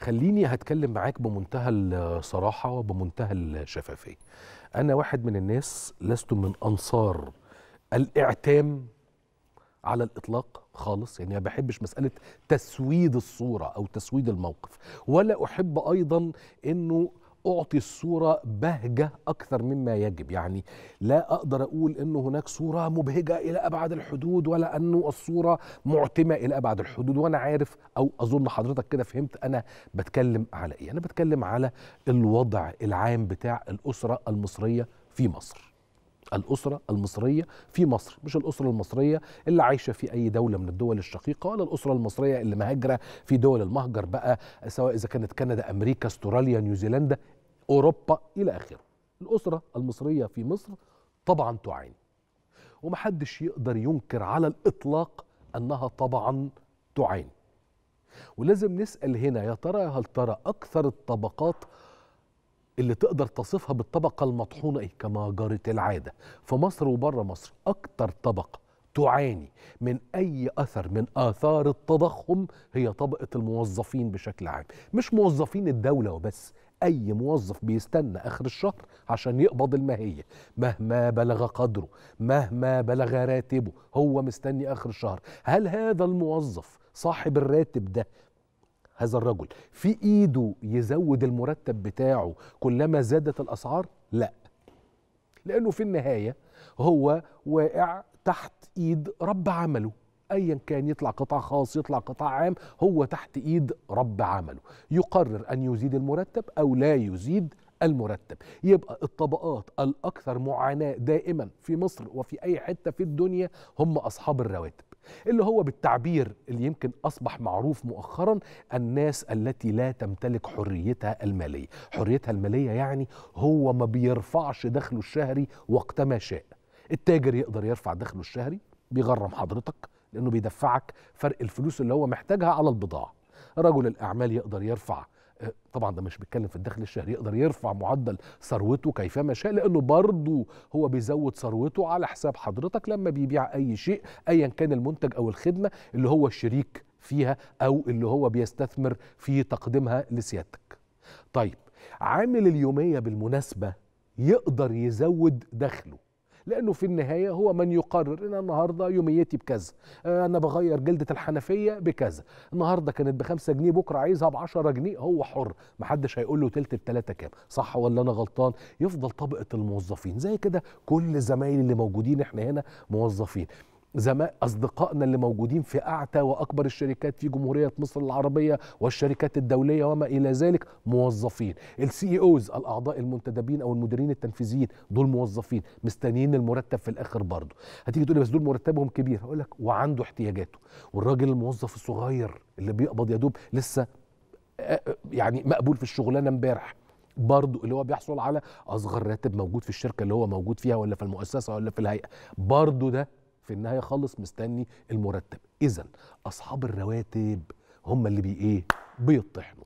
خليني هتكلم معاك بمنتهى الصراحه وبمنتهى الشفافيه انا واحد من الناس لست من انصار الاعتام على الاطلاق خالص يعني ما بحبش مساله تسويد الصوره او تسويد الموقف ولا احب ايضا انه أعطي الصورة بهجة أكثر مما يجب يعني لا أقدر أقول أن هناك صورة مبهجة إلى أبعد الحدود ولا أنه الصورة معتمة إلى أبعد الحدود وأنا عارف أو أظن حضرتك كده فهمت أنا بتكلم على إيه أنا بتكلم على الوضع العام بتاع الأسرة المصرية في مصر الأسرة المصرية في مصر مش الأسرة المصرية اللي عايشة في أي دولة من الدول الشقيقة ولا الأسرة المصرية اللي مهاجرة في دول المهجر بقى سواء إذا كانت كندا أمريكا استراليا نيوزيلندا أوروبا إلى آخره الأسرة المصرية في مصر طبعا تعاني ومحدش يقدر ينكر على الإطلاق أنها طبعا تعاني ولازم نسأل هنا يا ترى هل ترى أكثر الطبقات اللي تقدر تصفها بالطبقة المطحونة إيه كما جرت العادة في مصر وبره مصر أكتر طبقة تعاني من أي أثر من آثار التضخم هي طبقة الموظفين بشكل عام مش موظفين الدولة وبس أي موظف بيستنى آخر الشهر عشان يقبض الماهية مهما بلغ قدره مهما بلغ راتبه هو مستني آخر الشهر هل هذا الموظف صاحب الراتب ده هذا الرجل في ايده يزود المرتب بتاعه كلما زادت الاسعار لا لانه في النهايه هو واقع تحت ايد رب عمله ايا كان يطلع قطاع خاص يطلع قطاع عام هو تحت ايد رب عمله يقرر ان يزيد المرتب او لا يزيد المرتب يبقى الطبقات الاكثر معاناه دائما في مصر وفي اي حته في الدنيا هم اصحاب الرواتب اللي هو بالتعبير اللي يمكن أصبح معروف مؤخرا الناس التي لا تمتلك حريتها المالية حريتها المالية يعني هو ما بيرفعش دخله الشهري وقت ما شاء التاجر يقدر يرفع دخله الشهري بيغرم حضرتك لأنه بيدفعك فرق الفلوس اللي هو محتاجها على البضاعة رجل الأعمال يقدر يرفع طبعا ده مش بيتكلم في الدخل الشهري يقدر يرفع معدل ثروته كيفما شاء لانه برضه هو بيزود ثروته على حساب حضرتك لما بيبيع اي شيء ايا كان المنتج او الخدمه اللي هو الشريك فيها او اللي هو بيستثمر في تقديمها لسيادتك. طيب عامل اليوميه بالمناسبه يقدر يزود دخله لانه في النهايه هو من يقرر ان النهارده يوميتي بكذا آه، انا بغير جلده الحنفيه بكذا النهارده كانت ب 5 جنيه بكره عايزها ب 10 جنيه هو حر محدش هيقول له تلت الثلاثه كام صح ولا انا غلطان يفضل طبقه الموظفين زي كده كل زمايلي اللي موجودين احنا هنا موظفين زمان اصدقائنا اللي موجودين في اعتى واكبر الشركات في جمهوريه مصر العربيه والشركات الدوليه وما الى ذلك موظفين السي اي اوز الاعضاء المنتدبين او المديرين التنفيذيين دول موظفين مستنيين المرتب في الاخر برضه هتيجي تقول لي بس دول مرتبهم كبير هقولك لك وعنده احتياجاته والراجل الموظف الصغير اللي بيقبض يا دوب لسه آه، آه، يعني مقبول في الشغلانه امبارح برضه اللي هو بيحصل على اصغر راتب موجود في الشركه اللي هو موجود فيها ولا في المؤسسه ولا في الهيئه برضه ده في النهايه خالص مستني المرتب اذا اصحاب الرواتب هم اللي بي ايه بيطحنوا